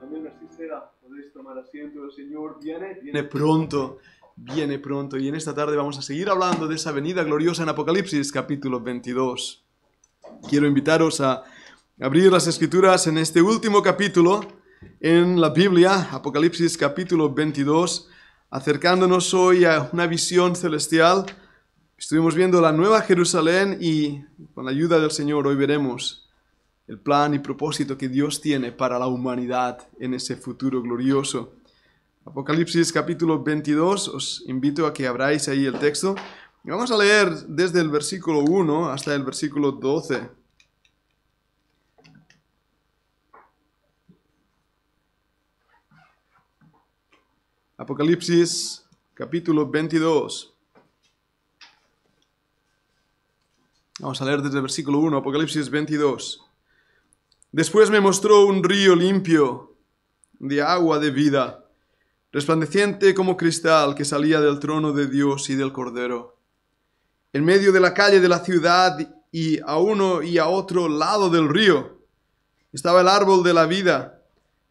También así será. Podéis tomar asiento. El Señor viene, viene pronto. Viene pronto. Y en esta tarde vamos a seguir hablando de esa venida gloriosa en Apocalipsis, capítulo 22. Quiero invitaros a abrir las escrituras en este último capítulo en la Biblia, Apocalipsis capítulo 22, acercándonos hoy a una visión celestial. Estuvimos viendo la Nueva Jerusalén y con la ayuda del Señor hoy veremos el plan y propósito que Dios tiene para la humanidad en ese futuro glorioso. Apocalipsis capítulo 22, os invito a que abráis ahí el texto. Y vamos a leer desde el versículo 1 hasta el versículo 12. Apocalipsis capítulo 22. Vamos a leer desde el versículo 1, Apocalipsis 22. Después me mostró un río limpio, de agua de vida, resplandeciente como cristal que salía del trono de Dios y del Cordero. En medio de la calle de la ciudad y a uno y a otro lado del río estaba el árbol de la vida,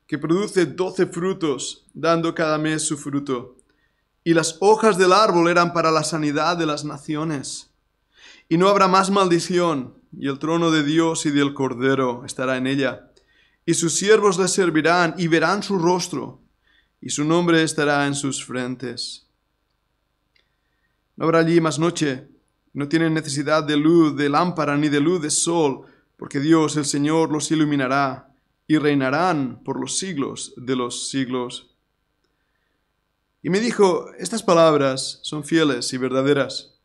que produce doce frutos, dando cada mes su fruto. Y las hojas del árbol eran para la sanidad de las naciones. Y no habrá más maldición, y el trono de Dios y del Cordero estará en ella, y sus siervos le servirán y verán su rostro, y su nombre estará en sus frentes. No habrá allí más noche, no tienen necesidad de luz de lámpara ni de luz de sol, porque Dios el Señor los iluminará y reinarán por los siglos de los siglos. Y me dijo, estas palabras son fieles y verdaderas.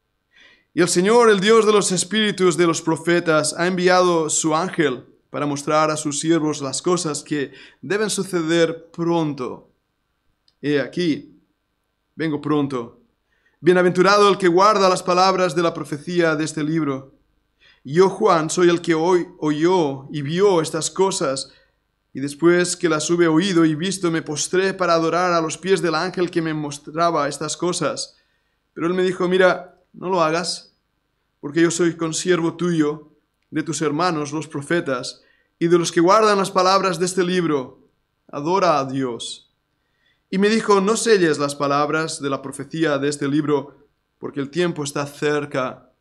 Y el Señor, el Dios de los espíritus de los profetas, ha enviado su ángel para mostrar a sus siervos las cosas que deben suceder pronto. He aquí, vengo pronto. Bienaventurado el que guarda las palabras de la profecía de este libro. Yo, Juan, soy el que hoy oyó y vio estas cosas, y después que las hube oído y visto, me postré para adorar a los pies del ángel que me mostraba estas cosas. Pero él me dijo, mira, no lo hagas, porque yo soy consiervo tuyo, de tus hermanos los profetas, y de los que guardan las palabras de este libro. Adora a Dios. Y me dijo, no selles las palabras de la profecía de este libro, porque el tiempo está cerca.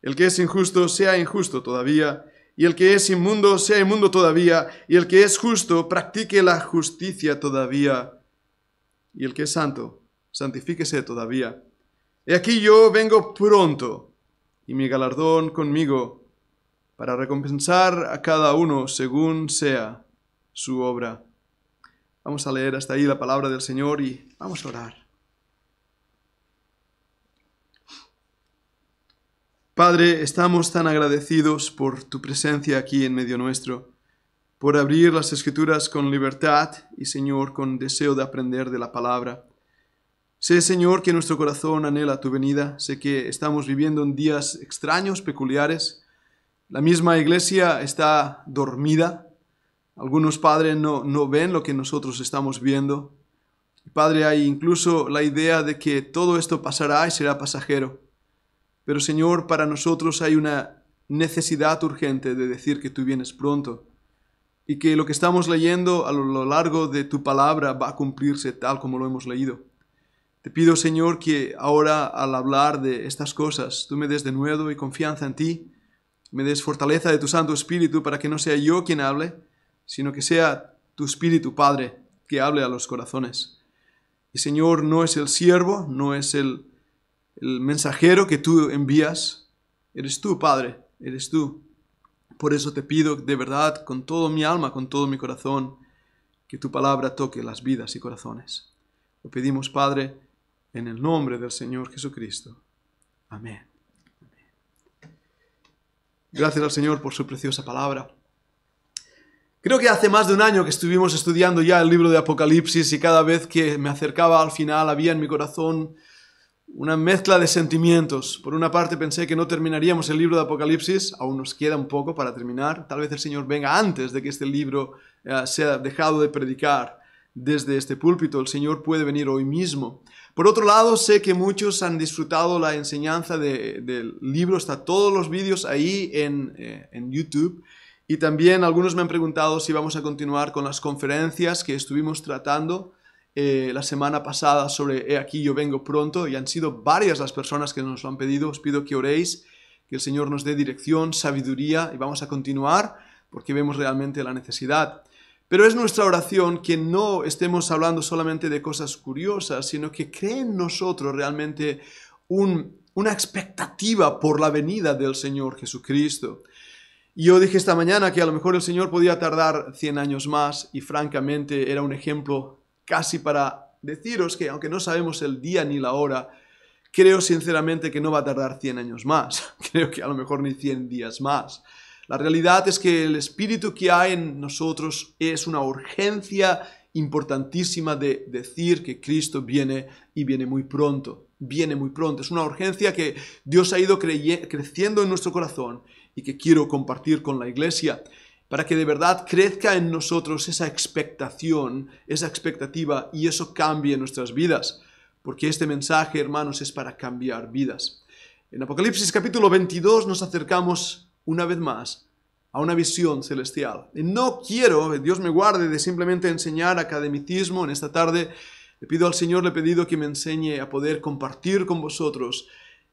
El que es injusto sea injusto todavía, y el que es inmundo sea inmundo todavía, y el que es justo practique la justicia todavía, y el que es santo santifíquese todavía He aquí yo vengo pronto, y mi galardón conmigo, para recompensar a cada uno según sea su obra. Vamos a leer hasta ahí la palabra del Señor y vamos a orar. Padre, estamos tan agradecidos por tu presencia aquí en medio nuestro, por abrir las escrituras con libertad y Señor con deseo de aprender de la palabra. Sé, Señor, que nuestro corazón anhela tu venida. Sé que estamos viviendo en días extraños, peculiares. La misma iglesia está dormida. Algunos padres no, no ven lo que nosotros estamos viendo. Padre, hay incluso la idea de que todo esto pasará y será pasajero. Pero Señor, para nosotros hay una necesidad urgente de decir que tú vienes pronto y que lo que estamos leyendo a lo largo de tu palabra va a cumplirse tal como lo hemos leído. Te pido, Señor, que ahora al hablar de estas cosas, tú me des de nuevo y confianza en ti, me des fortaleza de tu Santo Espíritu para que no sea yo quien hable, sino que sea tu Espíritu, Padre, que hable a los corazones. Y Señor, no es el siervo, no es el, mensajero que tú envías, eres tú, Padre, eres tú. Por eso te pido de verdad, con todo mi alma, con todo mi corazón, que tu palabra toque las vidas y corazones. Lo pedimos, Padre, en el nombre del Señor Jesucristo. Amén. Gracias al Señor por su preciosa palabra. Creo que hace más de un año que estuvimos estudiando ya el libro de Apocalipsis y cada vez que me acercaba al final había en mi corazón una mezcla de sentimientos. Por una parte pensé que no terminaríamos el libro de Apocalipsis, aún nos queda un poco para terminar, tal vez el Señor venga antes de que este libro eh, sea dejado de predicar desde este púlpito, el Señor puede venir hoy mismo. Por otro lado, sé que muchos han disfrutado la enseñanza del libro, está todos los vídeos ahí eh, en, YouTube. Y también algunos me han preguntado si vamos a continuar con las conferencias que estuvimos tratando eh, la semana pasada sobre He aquí yo vengo pronto y han sido varias las personas que nos lo han pedido. Os pido que oréis, que el Señor nos dé dirección, sabiduría y vamos a continuar porque vemos realmente la necesidad. Pero es nuestra oración que no estemos hablando solamente de cosas curiosas, sino que creen nosotros realmente una expectativa por la venida del Señor Jesucristo. yo dije esta mañana que a lo mejor el Señor podía tardar 100 años más y francamente era un ejemplo casi para deciros que aunque no sabemos el día ni la hora, creo sinceramente que no va a tardar 100 años más, creo que a lo mejor ni 100 días más. La realidad es que el espíritu que hay en nosotros es una urgencia importantísima de decir que Cristo viene y viene muy pronto, viene muy pronto. Es una urgencia que Dios ha ido creciendo en nuestro corazón y que quiero compartir con la iglesia para que de verdad crezca en nosotros esa expectación, esa expectativa y eso cambie nuestras vidas. Porque este mensaje, hermanos, es para cambiar vidas. En Apocalipsis capítulo 22 nos acercamos una vez más a una visión celestial. Y no quiero, Dios me guarde, de simplemente enseñar academicismo en esta tarde. Le pido al Señor, le he pedido que me enseñe a poder compartir con vosotros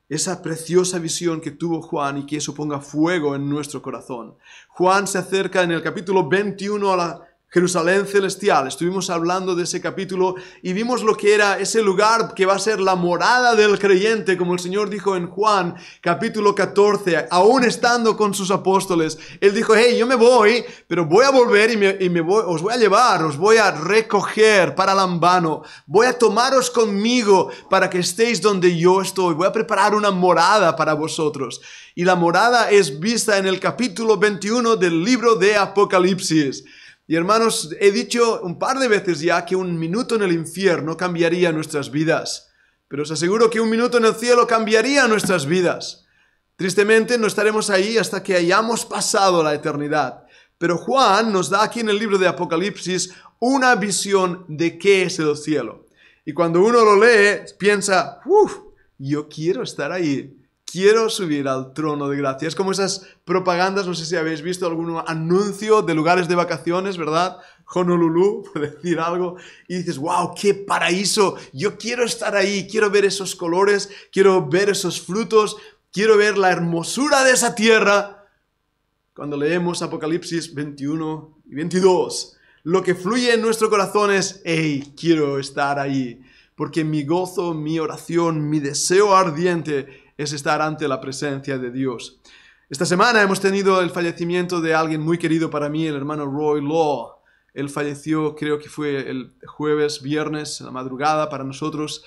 esa preciosa visión que tuvo Juan y que eso ponga fuego en nuestro corazón. Juan se acerca en el capítulo 21 a la Jerusalén celestial. Estuvimos hablando de ese capítulo y vimos lo que era ese lugar que va a ser la morada del creyente, como el Señor dijo en Juan capítulo 14, aún estando con sus apóstoles. Él dijo, hey, yo me voy, pero voy a volver y, me, voy, os voy a llevar, os voy a recoger para Lambano, voy a tomaros conmigo para que estéis donde yo estoy, voy a preparar una morada para vosotros. Y la morada es vista en el capítulo 21 del libro de Apocalipsis. Y hermanos, he dicho un par de veces ya que un minuto en el infierno cambiaría nuestras vidas, pero os aseguro que un minuto en el cielo cambiaría nuestras vidas. Tristemente no estaremos ahí hasta que hayamos pasado la eternidad. Pero Juan nos da aquí en el libro de Apocalipsis una visión de qué es el cielo. Y cuando uno lo lee, piensa, uff, yo quiero estar ahí quiero subir al trono de gracia. Es como esas propagandas, no sé si habéis visto algún anuncio de lugares de vacaciones, ¿verdad? Honolulu, por decir algo, y dices, wow, qué paraíso, yo quiero estar ahí, quiero ver esos colores, quiero ver esos frutos, quiero ver la hermosura de esa tierra. Cuando leemos Apocalipsis 21 y 22, lo que fluye en nuestro corazón es, hey, quiero estar ahí, porque mi gozo, mi oración, mi deseo ardiente es estar ante la presencia de Dios. Esta semana hemos tenido el fallecimiento de alguien muy querido para mí, el hermano Roy Law. Él falleció, creo que fue el jueves, viernes, la madrugada para nosotros.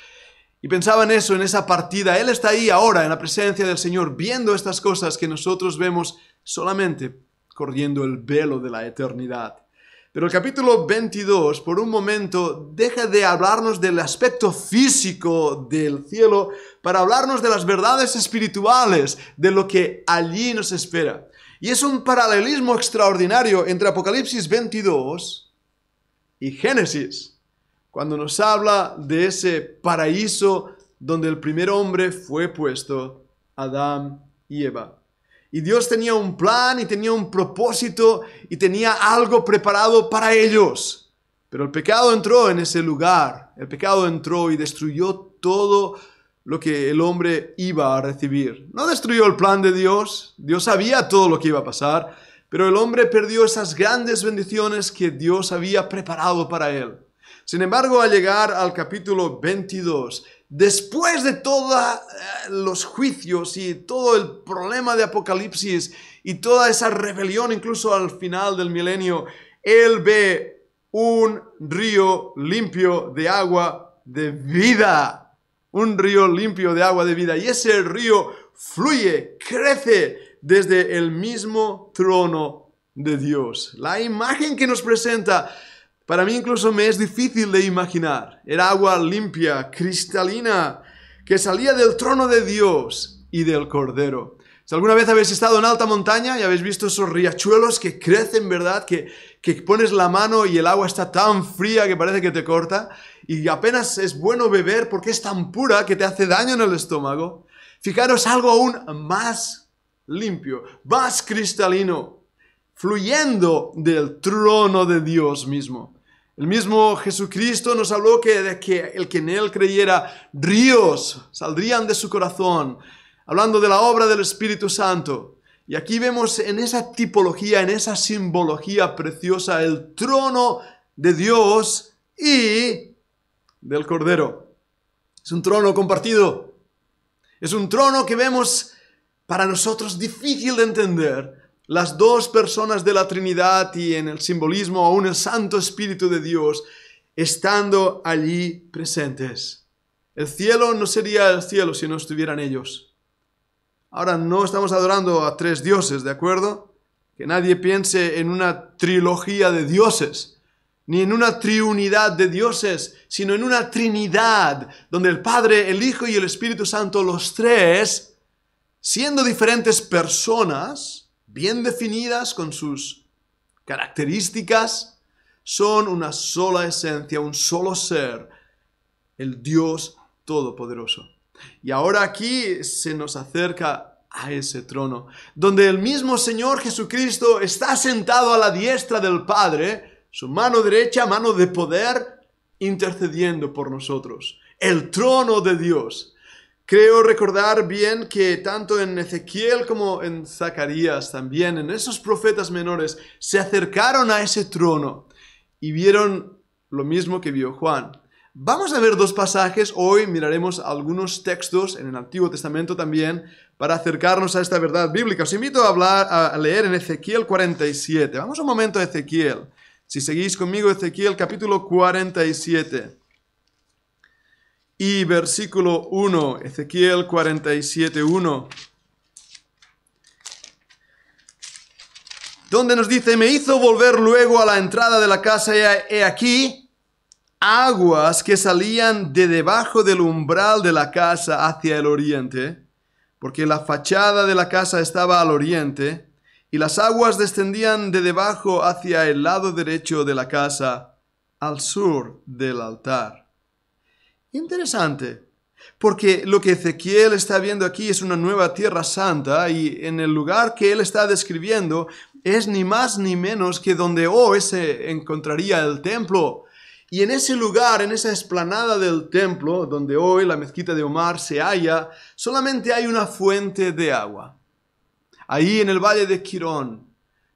Y pensaba en eso, en esa partida. Él está ahí ahora, en la presencia del Señor, viendo estas cosas que nosotros vemos solamente corriendo el velo de la eternidad. Pero el capítulo 22, por un momento, deja de hablarnos del aspecto físico del cielo para hablarnos de las verdades espirituales, de lo que allí nos espera. Y es un paralelismo extraordinario entre Apocalipsis 22 y Génesis, cuando nos habla de ese paraíso donde el primer hombre fue puesto, Adán y Eva. Y Dios tenía un plan y tenía un propósito y tenía algo preparado para ellos. Pero el pecado entró en ese lugar. El pecado entró y destruyó todo lo que el hombre iba a recibir. No destruyó el plan de Dios. Dios sabía todo lo que iba a pasar. Pero el hombre perdió esas grandes bendiciones que Dios había preparado para él. Sin embargo, al llegar al capítulo 22, después de todos eh, los juicios y todo el problema de Apocalipsis y toda esa rebelión incluso al final del milenio, él ve un río limpio de agua de vida, un río limpio de agua de vida. Y ese río fluye, crece desde el mismo trono de Dios. La imagen que nos presenta para mí incluso me es difícil de imaginar. Era agua limpia, cristalina, que salía del trono de Dios y del Cordero. Si alguna vez habéis estado en alta montaña y habéis visto esos riachuelos que crecen, ¿verdad? Que, que pones la mano y el agua está tan fría que parece que te corta y apenas es bueno beber porque es tan pura que te hace daño en el estómago. Fijaros algo aún más limpio, más cristalino, fluyendo del trono de Dios mismo. El mismo Jesucristo nos habló que, de que el que en Él creyera, ríos saldrían de su corazón, hablando de la obra del Espíritu Santo. Y aquí vemos en esa tipología, en esa simbología preciosa, el trono de Dios y del Cordero. Es un trono compartido. Es un trono que vemos para nosotros difícil de entender, las dos personas de la Trinidad y en el simbolismo aún el Santo Espíritu de Dios estando allí presentes. El cielo no sería el cielo si no estuvieran ellos. Ahora no estamos adorando a tres dioses, ¿de acuerdo? Que nadie piense en una trilogía de dioses, ni en una triunidad de dioses, sino en una trinidad donde el Padre, el Hijo y el Espíritu Santo, los tres, siendo diferentes personas, bien definidas con sus características, son una sola esencia, un solo ser, el Dios Todopoderoso. Y ahora aquí se nos acerca a ese trono, donde el mismo Señor Jesucristo está sentado a la diestra del Padre, su mano derecha, mano de poder, intercediendo por nosotros. El trono de Dios. Creo recordar bien que tanto en Ezequiel como en Zacarías, también en esos profetas menores, se acercaron a ese trono y vieron lo mismo que vio Juan. Vamos a ver dos pasajes, hoy miraremos algunos textos en el Antiguo Testamento también para acercarnos a esta verdad bíblica. Os invito a, leer en Ezequiel 47. Vamos un momento a Ezequiel. Si seguís conmigo, Ezequiel capítulo 47. Y versículo 1, Ezequiel 47, 1. Donde nos dice, me hizo volver luego a la entrada de la casa y aquí aguas que salían de debajo del umbral de la casa hacia el oriente, porque la fachada de la casa estaba al oriente, y las aguas descendían de debajo hacia el lado derecho de la casa, al sur del altar. Interesante. Porque lo que Ezequiel está viendo aquí es una nueva tierra santa y en el lugar que él está describiendo es ni más ni menos que donde hoy se encontraría el templo. Y en ese lugar, en esa esplanada del templo, donde hoy la mezquita de Omar se halla, solamente hay una fuente de agua. Ahí en el valle de Quirón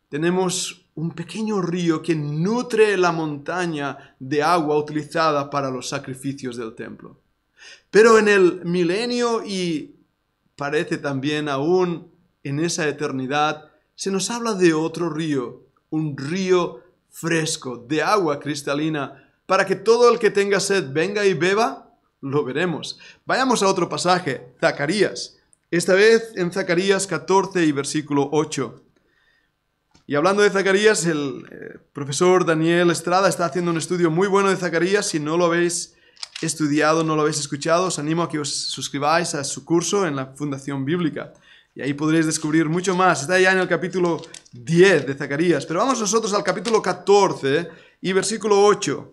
tenemos un pequeño río que nutre la montaña de agua utilizada para los sacrificios del templo. Pero en el milenio y parece también aún en esa eternidad, se nos habla de otro río, un río fresco, de agua cristalina, para que todo el que tenga sed venga y beba, lo veremos. Vayamos a otro pasaje, Zacarías. Esta vez en Zacarías 14 y versículo 8. Y hablando de Zacarías, el eh, profesor Daniel Estrada está haciendo un estudio muy bueno de Zacarías. Si no lo habéis estudiado, no lo habéis escuchado, os animo a que os suscribáis a su curso en la Fundación Bíblica. Y ahí podréis descubrir mucho más. Está ya en el capítulo 10 de Zacarías. Pero vamos nosotros al capítulo 14 y versículo 8.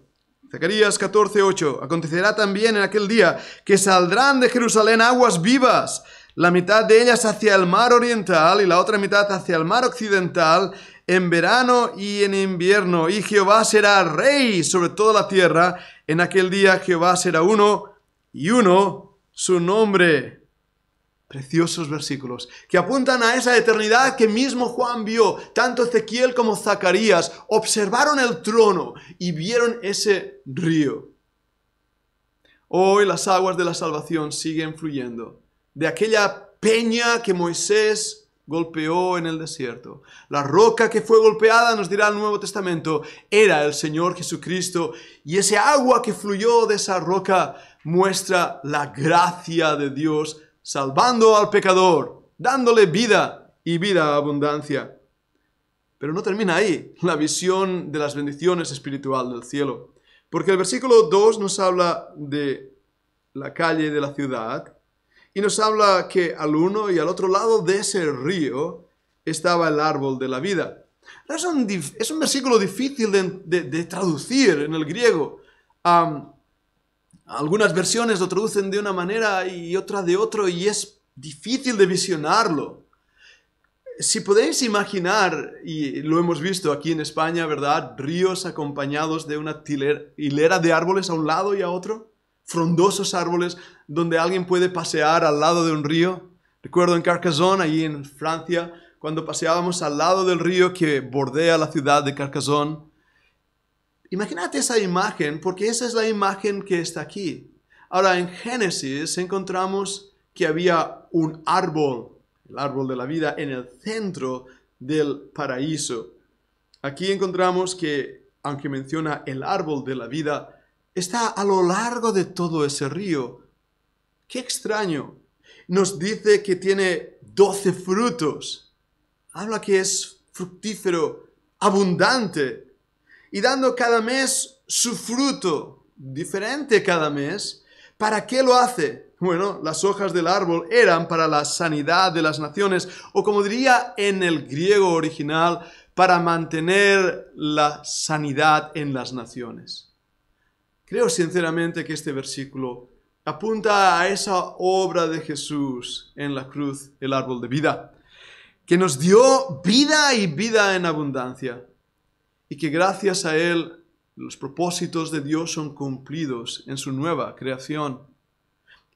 Zacarías 14, 8. Acontecerá también en aquel día que saldrán de Jerusalén aguas vivas la mitad de ellas hacia el mar oriental y la otra mitad hacia el mar occidental, en verano y en invierno. Y Jehová será rey sobre toda la tierra. En aquel día Jehová será uno y uno su nombre. Preciosos versículos que apuntan a esa eternidad que mismo Juan vio. Tanto Ezequiel como Zacarías observaron el trono y vieron ese río. Hoy las aguas de la salvación siguen fluyendo de aquella peña que Moisés golpeó en el desierto. La roca que fue golpeada, nos dirá el Nuevo Testamento, era el Señor Jesucristo. Y ese agua que fluyó de esa roca muestra la gracia de Dios, salvando al pecador, dándole vida y vida a abundancia. Pero no termina ahí la visión de las bendiciones espiritual del cielo. Porque el versículo 2 nos habla de la calle de la ciudad, y nos habla que al uno y al otro lado de ese río estaba el árbol de la vida. Es un, versículo difícil de, traducir en el griego. algunas versiones lo traducen de una manera y otra de otro y es difícil de visionarlo. Si podéis imaginar, y lo hemos visto aquí en España, ¿verdad? Ríos acompañados de una hilera de árboles a un lado y a otro, frondosos árboles donde alguien puede pasear al lado de un río. Recuerdo en Carcassonne, allí en Francia, cuando paseábamos al lado del río que bordea la ciudad de Carcassonne. Imagínate esa imagen, porque esa es la imagen que está aquí. Ahora, en Génesis encontramos que había un árbol, el árbol de la vida, en el centro del paraíso. Aquí encontramos que, aunque menciona el árbol de la vida, está a lo largo de todo ese río, Qué extraño. Nos dice que tiene doce frutos. Habla que es fructífero, abundante. Y dando cada mes su fruto, diferente cada mes. ¿Para qué lo hace? Bueno, las hojas del árbol eran para la sanidad de las naciones, o como diría en el griego original, para mantener la sanidad en las naciones. Creo sinceramente que este versículo apunta a esa obra de Jesús en la cruz, el árbol de vida, que nos dio vida y vida en abundancia, y que gracias a Él los propósitos de Dios son cumplidos en su nueva creación.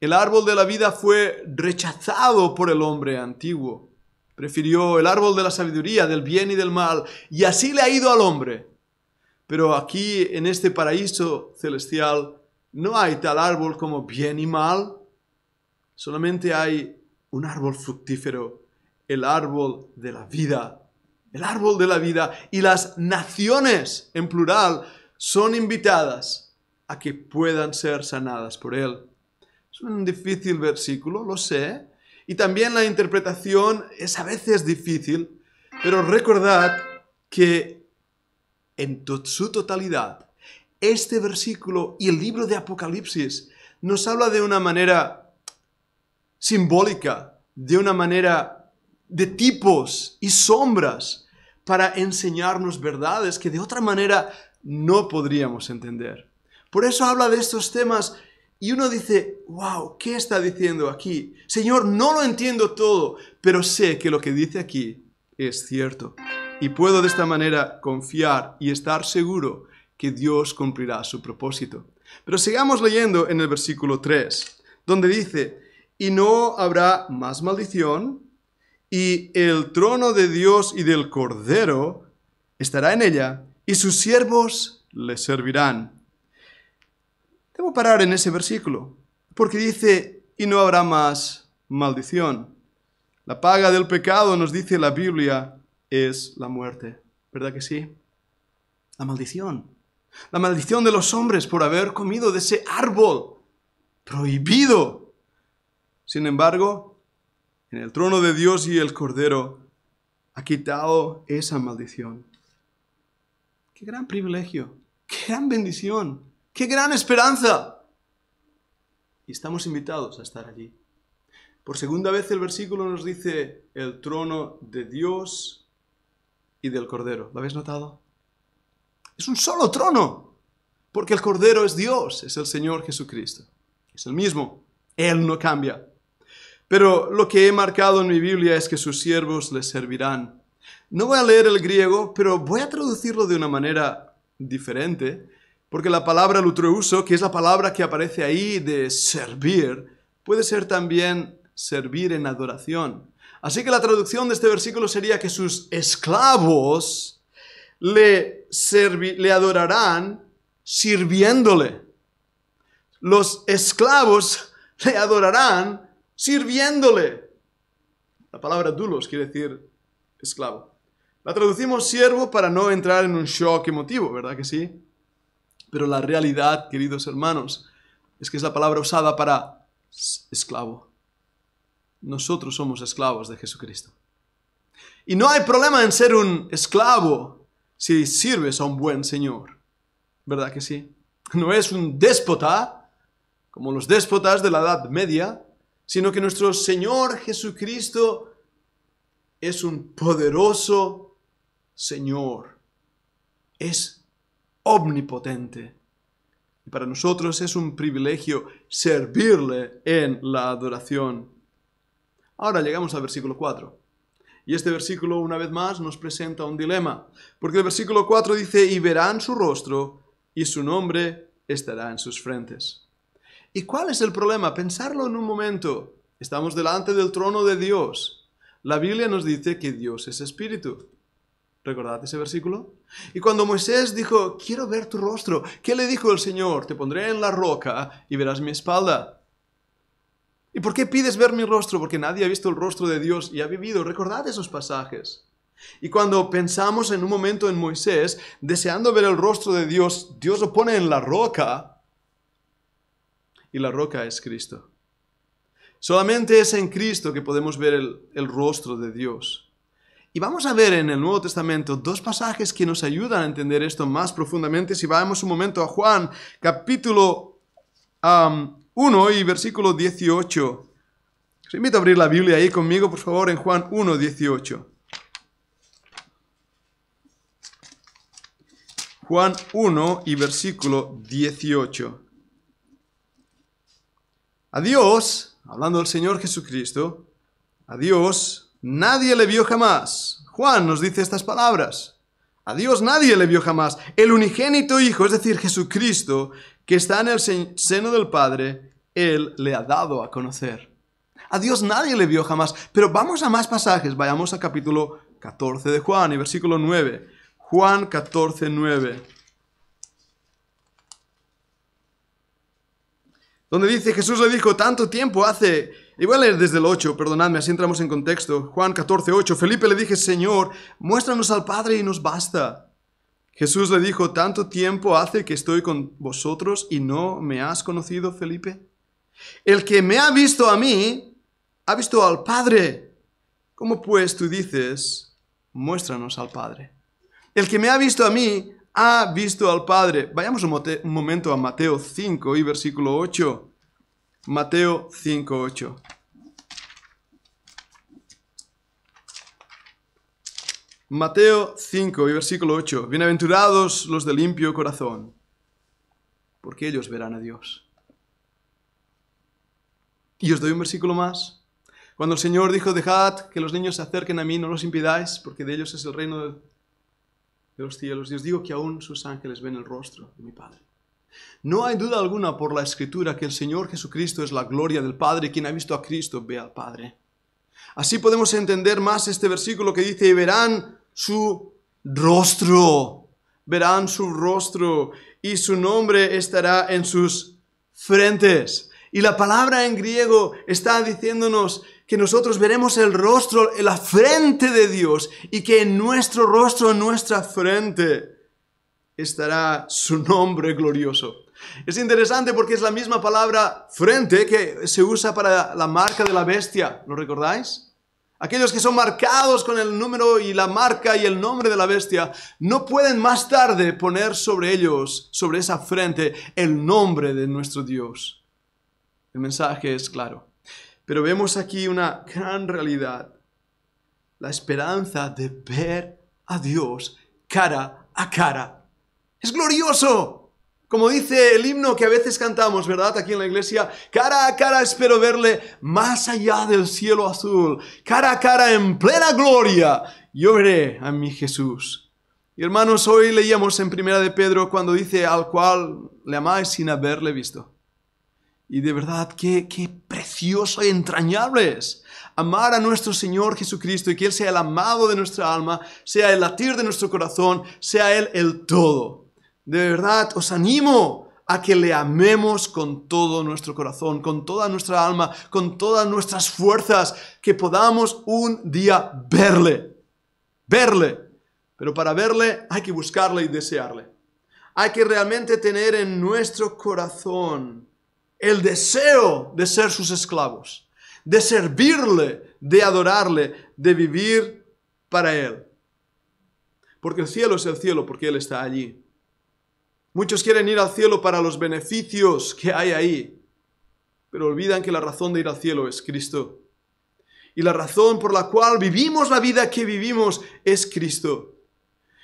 El árbol de la vida fue rechazado por el hombre antiguo. Prefirió el árbol de la sabiduría, del bien y del mal, y así le ha ido al hombre. Pero aquí, en este paraíso celestial, no hay tal árbol como bien y mal, solamente hay un árbol fructífero, el árbol de la vida, el árbol de la vida y las naciones en plural son invitadas a que puedan ser sanadas por él. Es un difícil versículo, lo sé, y también la interpretación es a veces difícil, pero recordad que en su totalidad este versículo y el libro de Apocalipsis nos habla de una manera simbólica, de una manera de tipos y sombras para enseñarnos verdades que de otra manera no podríamos entender. Por eso habla de estos temas y uno dice, wow, ¿qué está diciendo aquí? Señor, no lo entiendo todo, pero sé que lo que dice aquí es cierto. Y puedo de esta manera confiar y estar seguro que Dios cumplirá su propósito. Pero sigamos leyendo en el versículo 3, donde dice, y no habrá más maldición, y el trono de Dios y del Cordero estará en ella, y sus siervos le servirán. Debo parar en ese versículo, porque dice, y no habrá más maldición. La paga del pecado, nos dice la Biblia, es la muerte. ¿Verdad que sí? La maldición. La maldición de los hombres por haber comido de ese árbol prohibido. Sin embargo, en el trono de Dios y el Cordero ha quitado esa maldición. Qué gran privilegio, qué gran bendición, qué gran esperanza. Y estamos invitados a estar allí. Por segunda vez el versículo nos dice el trono de Dios y del Cordero. ¿Lo habéis notado? Es un solo trono, porque el Cordero es Dios, es el Señor Jesucristo. Es el mismo, Él no cambia. Pero lo que he marcado en mi Biblia es que sus siervos le servirán. No voy a leer el griego, pero voy a traducirlo de una manera diferente, porque la palabra lutreuso, que es la palabra que aparece ahí de servir, puede ser también servir en adoración. Así que la traducción de este versículo sería que sus esclavos le, le adorarán sirviéndole. Los esclavos le adorarán sirviéndole. La palabra dulos quiere decir esclavo. La traducimos siervo para no entrar en un shock emotivo, ¿verdad que sí? Pero la realidad, queridos hermanos, es que es la palabra usada para esclavo. Nosotros somos esclavos de Jesucristo. Y no hay problema en ser un esclavo si sirves a un buen Señor. ¿Verdad que sí? No es un déspota, como los déspotas de la Edad Media, sino que nuestro Señor Jesucristo es un poderoso Señor. Es omnipotente. Y para nosotros es un privilegio servirle en la adoración. Ahora llegamos al versículo 4. Y este versículo, una vez más, nos presenta un dilema, porque el versículo 4 dice, y verán su rostro y su nombre estará en sus frentes. ¿Y cuál es el problema? Pensarlo en un momento. Estamos delante del trono de Dios. La Biblia nos dice que Dios es espíritu. ¿Recordad ese versículo? Y cuando Moisés dijo, quiero ver tu rostro, ¿qué le dijo el Señor? Te pondré en la roca y verás mi espalda. ¿Y por qué pides ver mi rostro? Porque nadie ha visto el rostro de Dios y ha vivido. Recordad esos pasajes. Y cuando pensamos en un momento en Moisés, deseando ver el rostro de Dios, Dios lo pone en la roca. Y la roca es Cristo. Solamente es en Cristo que podemos ver el, rostro de Dios. Y vamos a ver en el Nuevo Testamento dos pasajes que nos ayudan a entender esto más profundamente. Si vamos un momento a Juan, capítulo 1 y versículo 18. Os invito a abrir la Biblia ahí conmigo, por favor, en Juan 1, 18. Juan 1 y versículo 18. A Dios, hablando del Señor Jesucristo, a Dios nadie le vio jamás. Juan nos dice estas palabras. A Dios nadie le vio jamás. El unigénito Hijo, es decir, Jesucristo, que está en el seno del Padre, Él le ha dado a conocer. A Dios nadie le vio jamás. Pero vamos a más pasajes. Vayamos al capítulo 14 de Juan y versículo 9. Juan 14, 9. Donde dice, Jesús le dijo, tanto tiempo hace y voy a leer desde el 8, perdonadme, así entramos en contexto. Juan 14, 8. Felipe le dije, Señor, muéstranos al Padre y nos basta. Jesús le dijo, tanto tiempo hace que estoy con vosotros y no me has conocido, Felipe. El que me ha visto a mí, ha visto al Padre. ¿Cómo pues tú dices, muéstranos al Padre? El que me ha visto a mí, ha visto al Padre. Vayamos un, momento a Mateo 5 y versículo 8. Mateo 5.8. Mateo 5 y versículo 8. Bienaventurados los de limpio corazón, porque ellos verán a Dios. Y os doy un versículo más. Cuando el Señor dijo, dejad que los niños se acerquen a mí, no los impidáis, porque de ellos es el reino de los cielos. Y os digo que aún sus ángeles ven el rostro de mi Padre. No hay duda alguna por la escritura que el Señor Jesucristo es la gloria del Padre, quien ha visto a Cristo ve al Padre. Así podemos entender más este versículo que dice, verán su rostro, verán su rostro y su nombre estará en sus frentes. Y la palabra en griego está diciéndonos que nosotros veremos el rostro, la frente de Dios y que en nuestro rostro, en nuestra frente, estará su nombre glorioso. Es interesante porque es la misma palabra frente que se usa para la marca de la bestia, ¿lo recordáis? Aquellos que son marcados con el número y la marca y el nombre de la bestia no pueden más tarde poner sobre ellos, sobre esa frente, el nombre de nuestro Dios. El mensaje es claro. Pero vemos aquí una gran realidad, la esperanza de ver a Dios cara a cara es glorioso. Como dice el himno que a veces cantamos, ¿verdad? Aquí en la iglesia, cara a cara espero verle más allá del cielo azul, cara a cara en plena gloria, yo veré a mi Jesús. Y hermanos, hoy leíamos en Primera de Pedro cuando dice al cual le amáis sin haberle visto. Y de verdad, qué, qué precioso y entrañable es amar a nuestro Señor Jesucristo y que Él sea el amado de nuestra alma, sea el latir de nuestro corazón, sea Él el todo. De verdad, os animo a que le amemos con todo nuestro corazón, con toda nuestra alma, con todas nuestras fuerzas, que podamos un día verle, verle. Pero para verle hay que buscarle y desearle. Hay que realmente tener en nuestro corazón el deseo de ser sus esclavos, de servirle, de adorarle, de vivir para Él. Porque el cielo es el cielo, porque Él está allí. Muchos quieren ir al cielo para los beneficios que hay ahí, pero olvidan que la razón de ir al cielo es Cristo. Y la razón por la cual vivimos la vida que vivimos es Cristo.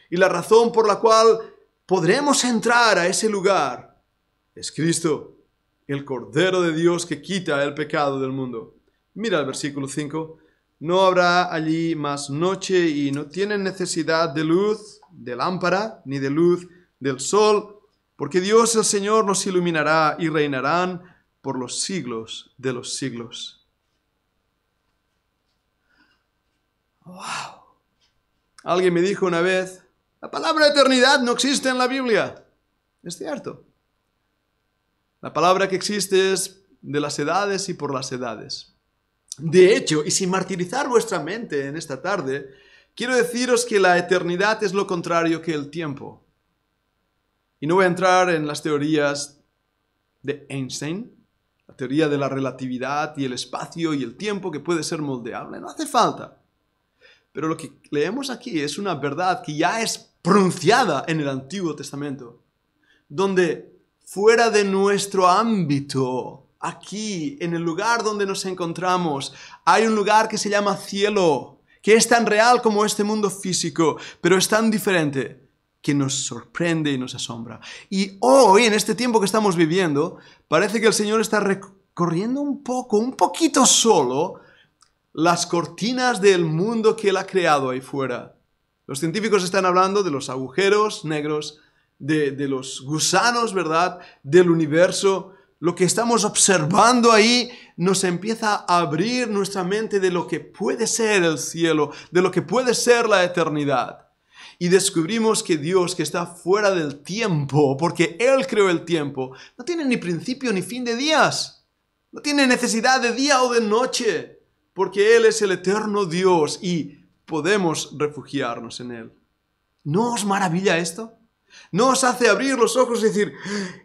Y la razón por la cual podremos entrar a ese lugar es Cristo, el Cordero de Dios que quita el pecado del mundo. Mira el versículo 5. No habrá allí más noche y no tienen necesidad de luz, de lámpara, ni de luz del sol, porque Dios el Señor nos iluminará y reinarán por los siglos de los siglos. ¡Wow! Alguien me dijo una vez, la palabra eternidad no existe en la Biblia. Es cierto. La palabra que existe es de las edades y por las edades. De hecho, y sin martirizar vuestra mente en esta tarde, quiero deciros que la eternidad es lo contrario que el tiempo. Y no voy a entrar en las teorías de Einstein, la teoría de la relatividad y el espacio y el tiempo que puede ser moldeable, no hace falta. Pero lo que leemos aquí es una verdad que ya es pronunciada en el Antiguo Testamento, donde fuera de nuestro ámbito, aquí, en el lugar donde nos encontramos, hay un lugar que se llama cielo, que es tan real como este mundo físico, pero es tan diferente que nos sorprende y nos asombra. Y hoy, en este tiempo que estamos viviendo, parece que el Señor está recorriendo un poco, un poquito solo, las cortinas del mundo que Él ha creado ahí fuera. Los científicos están hablando de los agujeros negros, de, los gusanos, ¿verdad?, del universo. Lo que estamos observando ahí nos empieza a abrir nuestra mente de lo que puede ser el cielo, de lo que puede ser la eternidad y descubrimos que Dios, que está fuera del tiempo, porque Él creó el tiempo, no tiene ni principio ni fin de días. No tiene necesidad de día o de noche, porque Él es el eterno Dios y podemos refugiarnos en Él. ¿No os maravilla esto? ¿No os hace abrir los ojos y decir,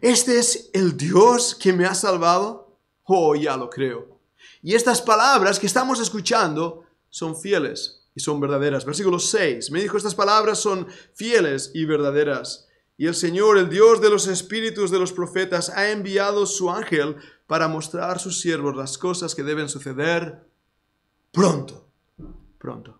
este es el Dios que me ha salvado? Oh, ya lo creo. Y estas palabras que estamos escuchando son fieles y son verdaderas. Versículo 6. Me dijo, estas palabras son fieles y verdaderas. Y el Señor, el Dios de los espíritus de los profetas, ha enviado su ángel para mostrar a sus siervos las cosas que deben suceder pronto. Pronto.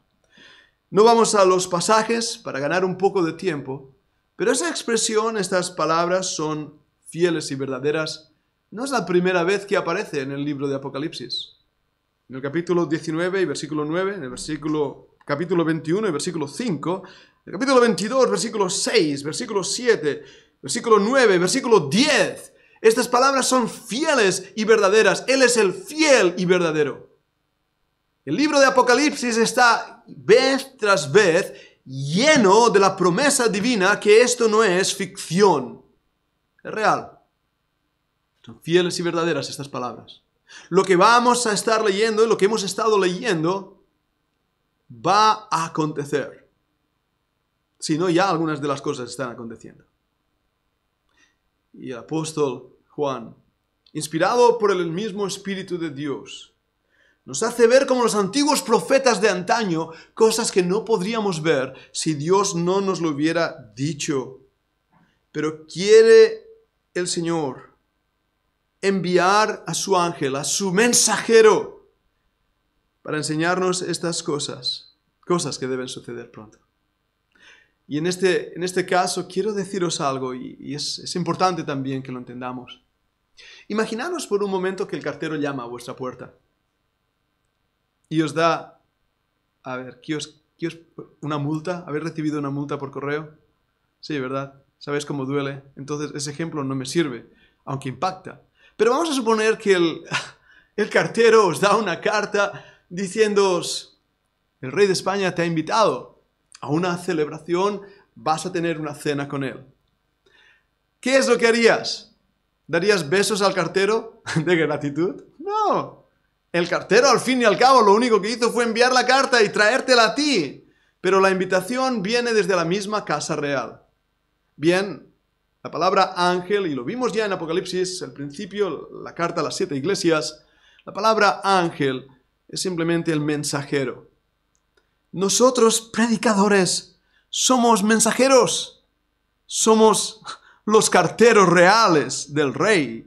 No vamos a los pasajes para ganar un poco de tiempo, pero esa expresión, estas palabras son fieles y verdaderas. No es la primera vez que aparece en el libro de Apocalipsis en el capítulo 19 y versículo 9, en el versículo, capítulo 21 y versículo 5, en el capítulo 22, versículo 6, versículo 7, versículo 9, versículo 10. Estas palabras son fieles y verdaderas. Él es el fiel y verdadero. El libro de Apocalipsis está vez tras vez lleno de la promesa divina que esto no es ficción, es real. Son fieles y verdaderas estas palabras. Lo que vamos a estar leyendo, y lo que hemos estado leyendo, va a acontecer. Si no, ya algunas de las cosas están aconteciendo. Y el apóstol Juan, inspirado por el mismo Espíritu de Dios, nos hace ver como los antiguos profetas de antaño cosas que no podríamos ver si Dios no nos lo hubiera dicho. Pero quiere el Señor enviar a su ángel, a su mensajero, para enseñarnos estas cosas, cosas que deben suceder pronto. Y en este, en este caso quiero deciros algo, y, es, importante también que lo entendamos. Imaginaros por un momento que el cartero llama a vuestra puerta y os da, a ver, ¿qué os, qué os, una multa? ¿Habéis recibido una multa por correo? Sí, ¿verdad? ¿Sabéis cómo duele? Entonces ese ejemplo no me sirve, aunque impacta. Pero vamos a suponer que el, cartero os da una carta diciéndoos, el rey de España te ha invitado a una celebración, vas a tener una cena con él. ¿Qué es lo que harías? ¿Darías besos al cartero de gratitud? No. El cartero al fin y al cabo lo único que hizo fue enviar la carta y traértela a ti. Pero la invitación viene desde la misma casa real. Bien, la palabra ángel, y lo vimos ya en Apocalipsis al principio, la carta a las siete iglesias, la palabra ángel es simplemente el mensajero. Nosotros, predicadores, somos mensajeros, somos los carteros reales del rey.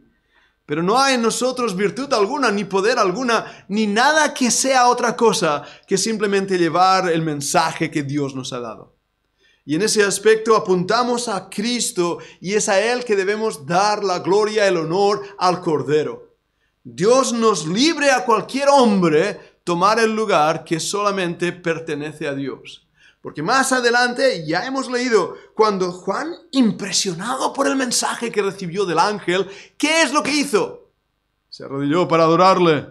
Pero no hay en nosotros virtud alguna, ni poder alguna, ni nada que sea otra cosa que simplemente llevar el mensaje que Dios nos ha dado. Y en ese aspecto apuntamos a Cristo y es a Él que debemos dar la gloria, el honor al Cordero. Dios nos libre a cualquier hombre tomar el lugar que solamente pertenece a Dios. Porque más adelante ya hemos leído cuando Juan, impresionado por el mensaje que recibió del ángel, ¿qué es lo que hizo? Se arrodilló para adorarle.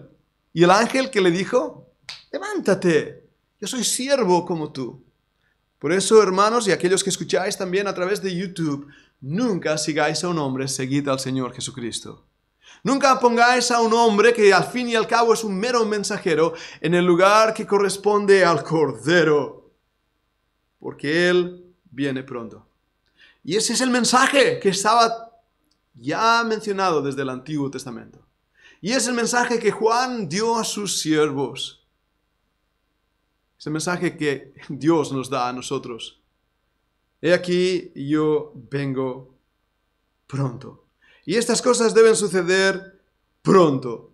¿Y el ángel que le dijo? Levántate, yo soy siervo como tú. Por eso, hermanos, y aquellos que escucháis también a través de YouTube, nunca sigáis a un hombre, seguid al Señor Jesucristo. Nunca pongáis a un hombre que al fin y al cabo es un mero mensajero en el lugar que corresponde al Cordero, porque Él viene pronto. Y ese es el mensaje que estaba ya mencionado desde el Antiguo Testamento. Y es el mensaje que Juan dio a sus siervos. Es mensaje que Dios nos da a nosotros. He aquí, yo vengo pronto. Y estas cosas deben suceder pronto.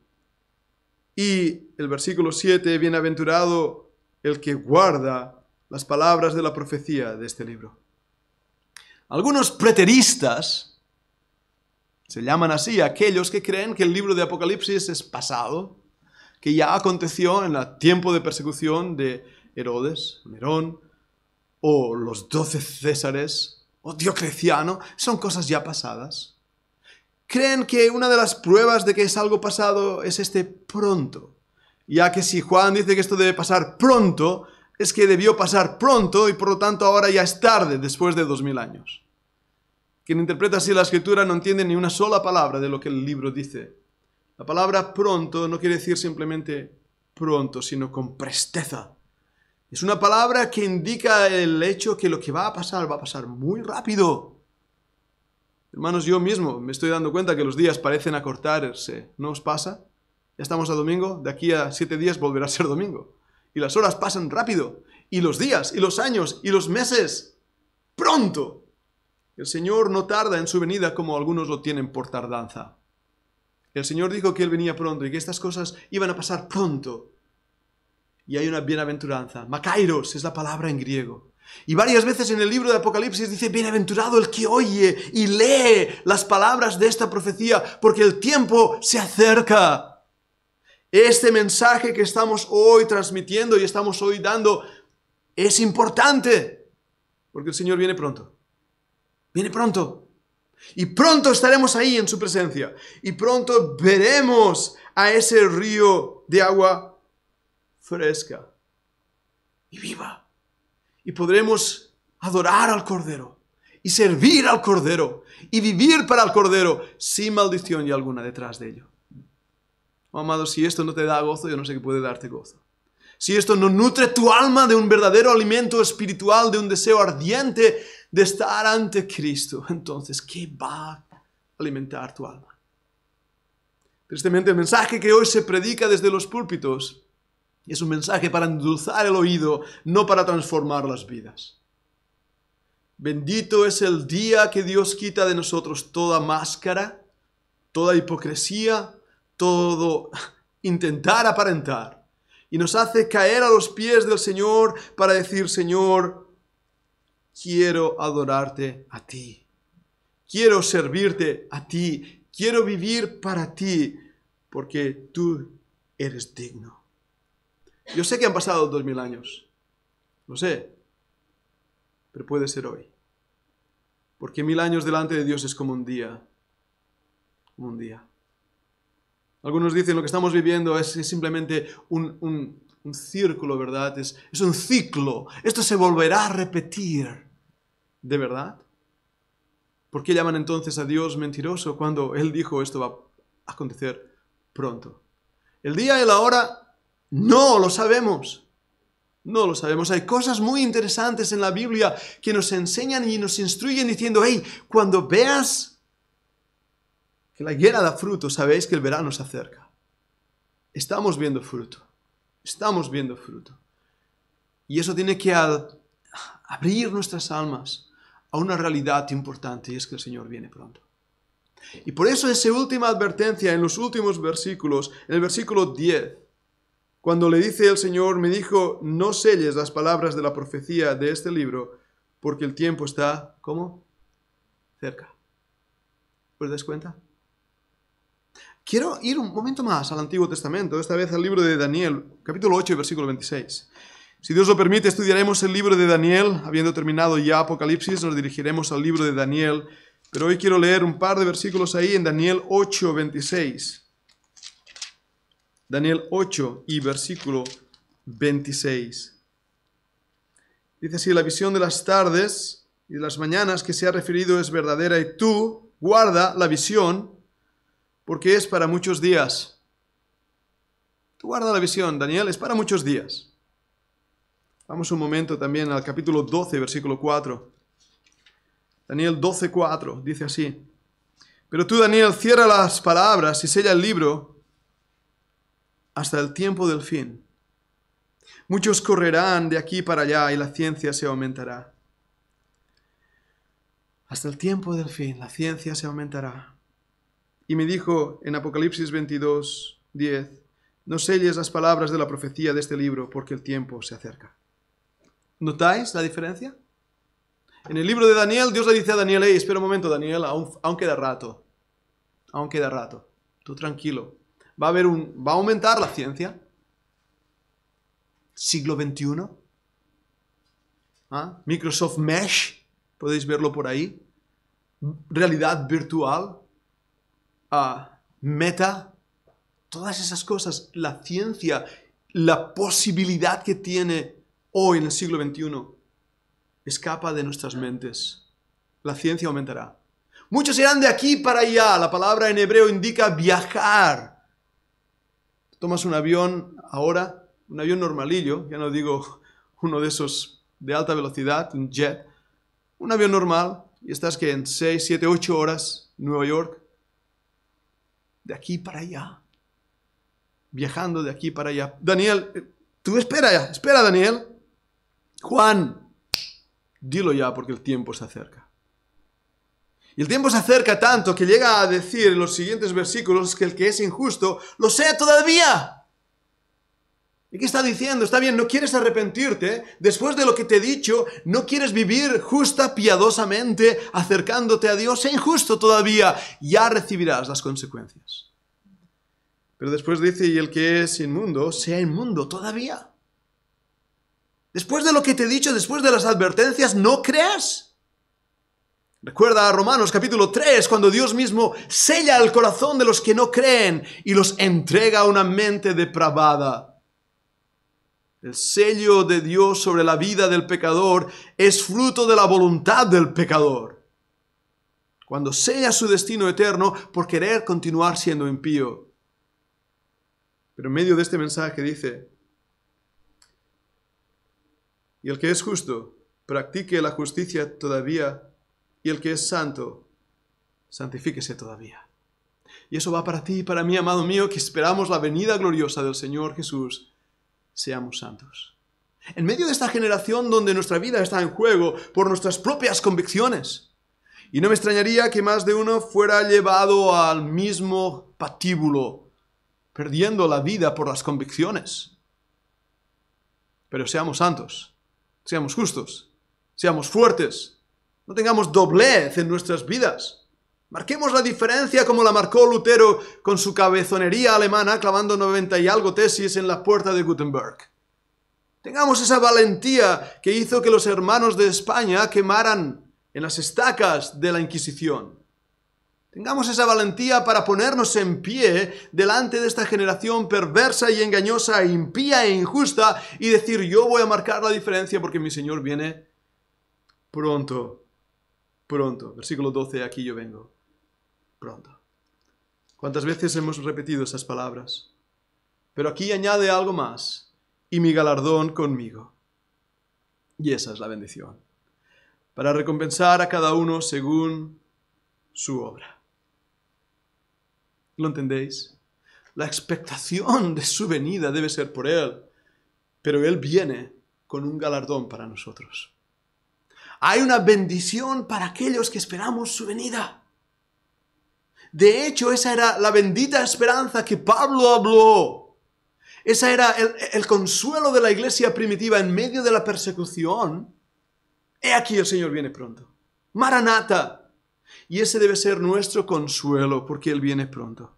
Y el versículo 7, bienaventurado el que guarda las palabras de la profecía de este libro. Algunos preteristas se llaman así aquellos que creen que el libro de Apocalipsis es pasado, que ya aconteció en el tiempo de persecución de Herodes, Nerón, o los doce Césares, o Diocleciano, son cosas ya pasadas. Creen que una de las pruebas de que es algo pasado es este pronto, ya que si Juan dice que esto debe pasar pronto, es que debió pasar pronto y por lo tanto ahora ya es tarde, después de dos mil años. Quien interpreta así la escritura no entiende ni una sola palabra de lo que el libro dice. La palabra pronto no quiere decir simplemente pronto, sino con presteza, es una palabra que indica el hecho que lo que va a pasar va a pasar muy rápido. Hermanos, yo mismo me estoy dando cuenta que los días parecen acortarse. ¿No os pasa? Ya estamos a domingo, de aquí a siete días volverá a ser domingo. Y las horas pasan rápido, y los días, y los años, y los meses. ¡Pronto! El Señor no tarda en su venida como algunos lo tienen por tardanza. El Señor dijo que Él venía pronto y que estas cosas iban a pasar pronto y hay una bienaventuranza. Makairos es la palabra en griego. Y varias veces en el libro de Apocalipsis dice, bienaventurado el que oye y lee las palabras de esta profecía, porque el tiempo se acerca. Este mensaje que estamos hoy transmitiendo y estamos hoy dando es importante, porque el Señor viene pronto. Viene pronto. Y pronto estaremos ahí en su presencia. Y pronto veremos a ese río de agua fresca y viva. Y podremos adorar al Cordero y servir al Cordero y vivir para el Cordero sin maldición y alguna detrás de ello. Oh, amado, si esto no te da gozo, yo no sé qué puede darte gozo. Si esto no nutre tu alma de un verdadero alimento espiritual, de un deseo ardiente de estar ante Cristo, entonces, ¿qué va a alimentar tu alma? Tristemente, el mensaje que hoy se predica desde los púlpitos es un mensaje para endulzar el oído, no para transformar las vidas. Bendito es el día que Dios quita de nosotros toda máscara, toda hipocresía, todo intentar aparentar. Y nos hace caer a los pies del Señor para decir, Señor, quiero adorarte a ti. Quiero servirte a ti. Quiero vivir para ti, porque tú eres digno. Yo sé que han pasado dos mil años, lo sé, pero puede ser hoy. Porque mil años delante de Dios es como un día, como un día. Algunos dicen lo que estamos viviendo es, simplemente un, un, un, círculo, ¿verdad? Es, es un ciclo. Esto se volverá a repetir. ¿De verdad? ¿Por qué llaman entonces a Dios mentiroso cuando Él dijo esto va a acontecer pronto? El día y la hora no lo sabemos. No lo sabemos. Hay cosas muy interesantes en la Biblia que nos enseñan y nos instruyen diciendo, hey, cuando veas que la higuera da fruto, sabéis que el verano se acerca. Estamos viendo fruto. Estamos viendo fruto. Y eso tiene que abrir nuestras almas a una realidad importante y es que el Señor viene pronto. Y por eso esa última advertencia en los últimos versículos, en el versículo 10, cuando le dice el Señor, me dijo, no selles las palabras de la profecía de este libro, porque el tiempo está, ¿cómo? Cerca. ¿Os das cuenta? Quiero ir un momento más al Antiguo Testamento, esta vez al libro de Daniel, capítulo 8, versículo 26. Si Dios lo permite, estudiaremos el libro de Daniel. Habiendo terminado ya Apocalipsis, nos dirigiremos al libro de Daniel. Pero hoy quiero leer un par de versículos ahí en Daniel 8, 26. Daniel 8 y versículo 26. Dice así, la visión de las tardes y de las mañanas que se ha referido es verdadera y tú guarda la visión porque es para muchos días. Tú guarda la visión, Daniel, es para muchos días. Vamos un momento también al capítulo 12, versículo 4. Daniel 12, 4 dice así, pero tú, Daniel, cierra las palabras y sella el libro hasta el tiempo del fin. Muchos correrán de aquí para allá y la ciencia se aumentará. Hasta el tiempo del fin, la ciencia se aumentará. Y me dijo en Apocalipsis 22, 10, no selles las palabras de la profecía de este libro porque el tiempo se acerca. ¿Notáis la diferencia? En el libro de Daniel, Dios le dice a Daniel, espera un momento Daniel, aún, aún queda rato, aún queda rato, tú tranquilo, va a haber un. va a aumentar la ciencia. Siglo XXI. Ah, Microsoft Mesh, podéis verlo por ahí. Realidad virtual. Ah, meta. Todas esas cosas, la ciencia, la posibilidad que tiene hoy en el siglo XXI escapa de nuestras mentes. La ciencia aumentará. Muchos irán de aquí para allá. La palabra en hebreo indica viajar. Tomas un avión ahora, un avión normalillo, ya no digo uno de esos de alta velocidad, un jet, un avión normal, y estás que en 6, 7, 8 horas, Nueva York, de aquí para allá, viajando de aquí para allá. Daniel, eh, tú espera ya, espera Daniel. Juan, dilo ya porque el tiempo se acerca. Y el tiempo se acerca tanto que llega a decir en los siguientes versículos que el que es injusto lo sea todavía. ¿Y qué está diciendo? Está bien, no quieres arrepentirte. Después de lo que te he dicho, no quieres vivir justa, piadosamente, acercándote a Dios. Sea injusto todavía. Ya recibirás las consecuencias. Pero después dice, y el que es inmundo, sea inmundo todavía. Después de lo que te he dicho, después de las advertencias, no creas. Recuerda a Romanos capítulo 3, cuando Dios mismo sella el corazón de los que no creen y los entrega a una mente depravada. El sello de Dios sobre la vida del pecador es fruto de la voluntad del pecador. Cuando sella su destino eterno por querer continuar siendo impío. Pero en medio de este mensaje dice, y el que es justo practique la justicia todavía y el que es santo, santifíquese todavía. Y eso va para ti y para mí, amado mío, que esperamos la venida gloriosa del Señor Jesús. Seamos santos. En medio de esta generación donde nuestra vida está en juego por nuestras propias convicciones. Y no me extrañaría que más de uno fuera llevado al mismo patíbulo, perdiendo la vida por las convicciones. Pero seamos santos, seamos justos, seamos fuertes, no tengamos doblez en nuestras vidas. Marquemos la diferencia como la marcó Lutero con su cabezonería alemana clavando 90 y algo tesis en la puerta de Gutenberg. Tengamos esa valentía que hizo que los hermanos de España quemaran en las estacas de la Inquisición. Tengamos esa valentía para ponernos en pie delante de esta generación perversa y engañosa, impía e injusta y decir yo voy a marcar la diferencia porque mi Señor viene pronto pronto. Versículo 12, aquí yo vengo, pronto. ¿Cuántas veces hemos repetido esas palabras? Pero aquí añade algo más, y mi galardón conmigo. Y esa es la bendición, para recompensar a cada uno según su obra. ¿Lo entendéis? La expectación de su venida debe ser por Él, pero Él viene con un galardón para nosotros. Hay una bendición para aquellos que esperamos su venida. De hecho, esa era la bendita esperanza que Pablo habló. Esa era el, consuelo de la iglesia primitiva en medio de la persecución. He aquí el Señor viene pronto. Maranata. Y ese debe ser nuestro consuelo porque Él viene pronto.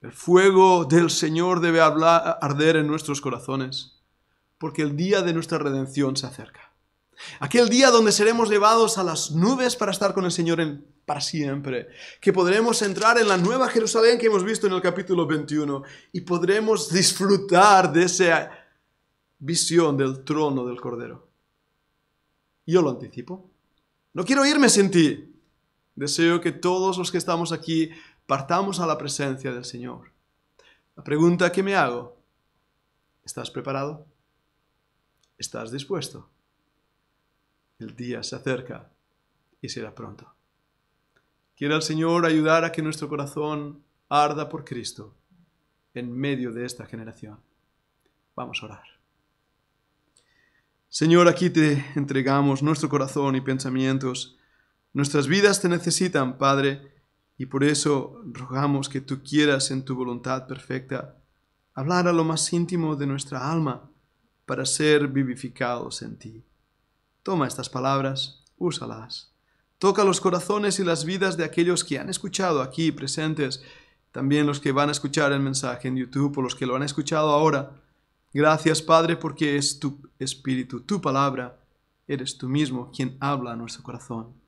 El fuego del Señor debe arder en nuestros corazones porque el día de nuestra redención se acerca. Aquel día donde seremos llevados a las nubes para estar con el Señor para siempre. Que podremos entrar en la nueva Jerusalén que hemos visto en el capítulo 21 y podremos disfrutar de esa visión del trono del Cordero. Yo lo anticipo. No quiero irme sin ti. Deseo que todos los que estamos aquí partamos a la presencia del Señor. La pregunta que me hago, ¿estás preparado? ¿Estás dispuesto? El día se acerca y será pronto. Quiera el Señor ayudar a que nuestro corazón arda por Cristo en medio de esta generación. Vamos a orar. Señor, aquí te entregamos nuestro corazón y pensamientos. Nuestras vidas te necesitan, Padre, y por eso rogamos que tú quieras en tu voluntad perfecta hablar a lo más íntimo de nuestra alma para ser vivificados en ti. Toma estas palabras, úsalas. Toca los corazones y las vidas de aquellos que han escuchado aquí presentes, también los que van a escuchar el mensaje en YouTube o los que lo han escuchado ahora. Gracias, Padre, porque es tu Espíritu, tu palabra, eres tú mismo quien habla a nuestro corazón.